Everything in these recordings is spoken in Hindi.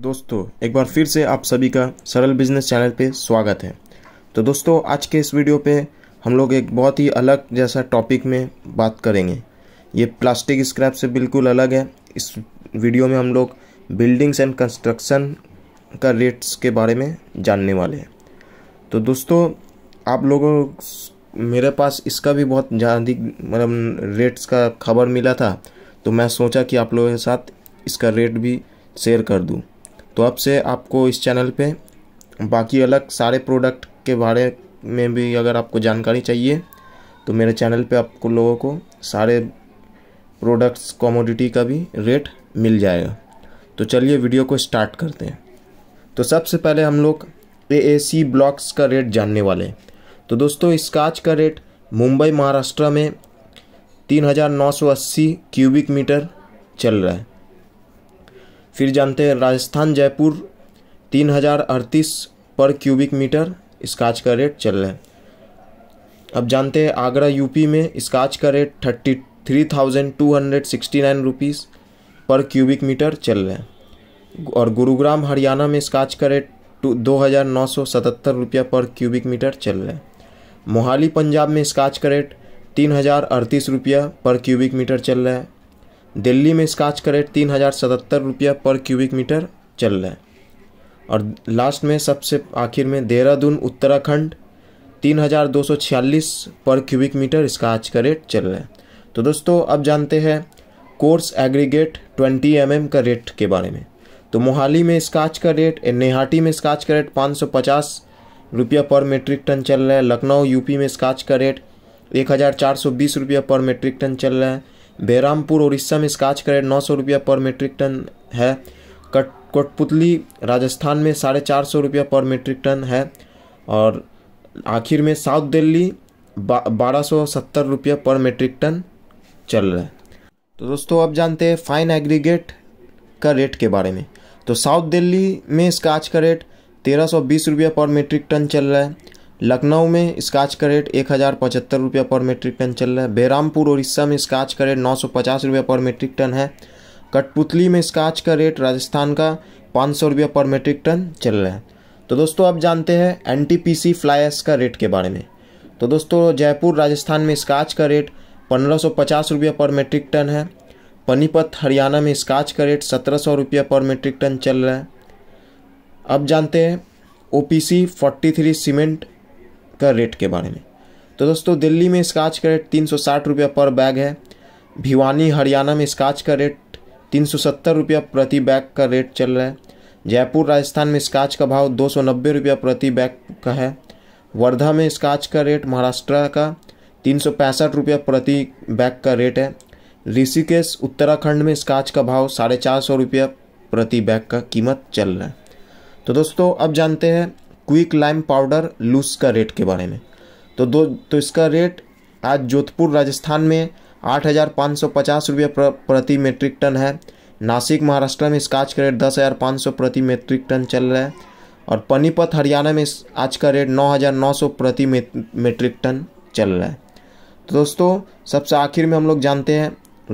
दोस्तों एक बार फिर से आप सभी का सरल बिजनेस चैनल पे स्वागत है तो दोस्तों आज के इस वीडियो पे हम लोग एक बहुत ही अलग जैसा टॉपिक में बात करेंगे ये प्लास्टिक स्क्रैप से बिल्कुल अलग है इस वीडियो में हम लोग बिल्डिंग्स एंड कंस्ट्रक्शन का रेट्स के बारे में जानने वाले हैं तो दोस्तों आप लोगों मेरे पास इसका भी बहुत ज़्यादा मतलब रेट्स का खबर मिला था तो मैं सोचा कि आप लोगों के साथ इसका रेट भी शेयर कर दूँ तो अब से आपको इस चैनल पे बाकी अलग सारे प्रोडक्ट के बारे में भी अगर आपको जानकारी चाहिए तो मेरे चैनल पे आपको लोगों को सारे प्रोडक्ट्स कॉमोडिटी का भी रेट मिल जाएगा तो चलिए वीडियो को स्टार्ट करते हैं तो सबसे पहले हम लोग ए ए सी ब्लॉक्स का रेट जानने वाले हैं तो दोस्तों स्काच का रेट मुंबई महाराष्ट्र में 3980 क्यूबिक मीटर चल रहा है फिर जानते हैं राजस्थान जयपुर तीन हज़ार अड़तीस पर क्यूबिक मीटर स्काच का रेट चल रहा है अब जानते हैं आगरा यूपी में स्काच का rate thirty three thousand two hundred sixty nine rupees per cubic metre चल रहा है और गुरुग्राम हरियाणा में स्काच का रेट टू दो हज़ार नौ सौ सतहत्तर रुपया पर क्यूबिक मीटर चल रहा है मोहाली पंजाब में स्काच का रेट तीन हज़ार अड़तीस रुपया पर क्यूबिक मीटर चल रहा है दिल्ली में स्काच का रेट तीन हज़ार सतहत्तर रुपया पर क्यूबिक मीटर चल रहा है और लास्ट में सबसे आखिर में देहरादून उत्तराखंड तीन हज़ार दो सौ छियालीस पर क्यूबिक मीटर स्काच का रेट चल रहा है तो दोस्तों अब जानते हैं कोर्स एग्रीगेट 20 एम का रेट के बारे में तो मोहाली में स्काच का रेट नेहाटी में स्काच का रेट पाँच सौ पचास रुपया पर मेट्रिक टन चल रहा है लखनऊ यूपी में स्काच का रेट एक हज़ार चार सौ बीस रुपया पर मेट्रिक टन चल रहा है बैरामपुर उड़ीसा में स्काच करेट नौ सौ रुपया पर मीट्रिक टन है कट कोटपुतली राजस्थान में साढ़े चार सौ रुपया पर मीट्रिक टन है और आखिर में साउथ दिल्ली बारह सौ सत्तर रुपया पर मीट्रिक टन चल रहा है तो दोस्तों अब जानते हैं फाइन एग्रीगेट का रेट के बारे में तो साउथ दिल्ली में स्काच का रेट तेरह सौ बीस रुपया पर मीट्रिक टन चल रहा है लखनऊ में स्काच का रेट एक हज़ार पचहत्तर रुपया पर मेट्रिक टन चल रहा है बहरामपुर उड़ीसा में स्काच का रेट नौ सौ पचास रुपया पर मेट्रिक टन है कठपुतली में स्काच का रेट राजस्थान का पाँच सौ रुपया पर मेट्रिक टन चल रहा है तो दोस्तों आप जानते हैं N T P C flyers का रेट के बारे में तो दोस्तों जयपुर राजस्थान में स्काच का रेट पंद्रह सौ पचास रुपया पर मेट्रिक टन है पनीपत हरियाणा में स्काच का रेट सत्रह सौ रुपया पर मेट्रिक टन चल रहा है अब जानते हैं O P C forty three cement का रेट के बारे में तो दोस्तों दिल्ली में स्काच का रेट तीन सौ साठ पर बैग है भिवानी हरियाणा में स्काच का रेट तीन सौ सत्तर प्रति बैग का रेट चल रहा है जयपुर राजस्थान में स्काच का भाव दो सौ नब्बे प्रति बैग का है वर्धा में स्काच का रेट महाराष्ट्र का तीन सौ पैंसठ प्रति बैग का रेट है ऋषिकेश उत्तराखंड में स्काच का भाव साढ़े चार सौ प्रति बैग का कीमत चल रहा है तो दोस्तों अब जानते हैं क्विक लाइम पाउडर लूस का रेट के बारे में तो दो तो इसका रेट आज जोधपुर राजस्थान में आठ हज़ार पाँच सौ पचास रुपये प्रति मेट्रिक टन है नासिक महाराष्ट्र में स्काच का रेट दस हज़ार पाँच सौ प्रति मेट्रिक टन चल रहा है और पनीपत हरियाणा में आज का रेट नौ हज़ार नौ सौ प्रति मेट्रिक टन चल रहा है तो दोस्तों सबसे आखिर में हम लोग जानते हैं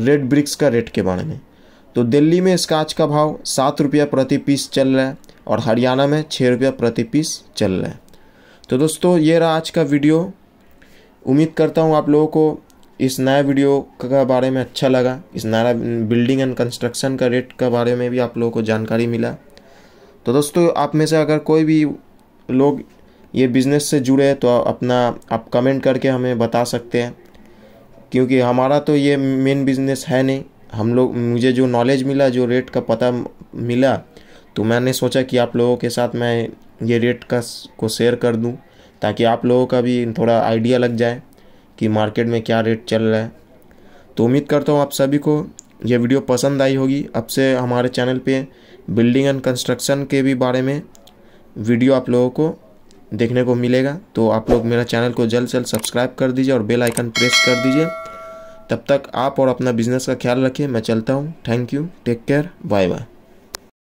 रेड ब्रिक्स का रेट के बारे में तो दिल्ली में स्काच का भाव सात रुपया प्रति पीस चल रहा है और हरियाणा में छः रुपया प्रति पीस चल रहा है तो दोस्तों ये रहा आज का वीडियो उम्मीद करता हूँ आप लोगों को इस नया वीडियो के बारे में अच्छा लगा इस नया बिल्डिंग एंड कंस्ट्रक्शन का रेट के बारे में भी आप लोगों को जानकारी मिला तो दोस्तों आप में से अगर कोई भी लोग ये बिज़नेस से जुड़े तो अपना आप कमेंट करके हमें बता सकते हैं क्योंकि हमारा तो ये मेन बिज़नेस है नहीं हम लोग मुझे जो नॉलेज मिला जो रेट का पता मिला तो मैंने सोचा कि आप लोगों के साथ मैं ये रेट का को शेयर कर दूं ताकि आप लोगों का भी थोड़ा आइडिया लग जाए कि मार्केट में क्या रेट चल रहा है तो उम्मीद करता हूँ आप सभी को यह वीडियो पसंद आई होगी अब से हमारे चैनल पे बिल्डिंग एंड कंस्ट्रक्शन के भी बारे में वीडियो आप लोगों को देखने को मिलेगा तो आप लोग मेरा चैनल को जल्द से जल्द सब्सक्राइब कर दीजिए और बेल आइकन प्रेस कर दीजिए तब तक आप और अपना बिजनेस का ख्याल रखिए मैं चलता हूँ thank you take care bye bye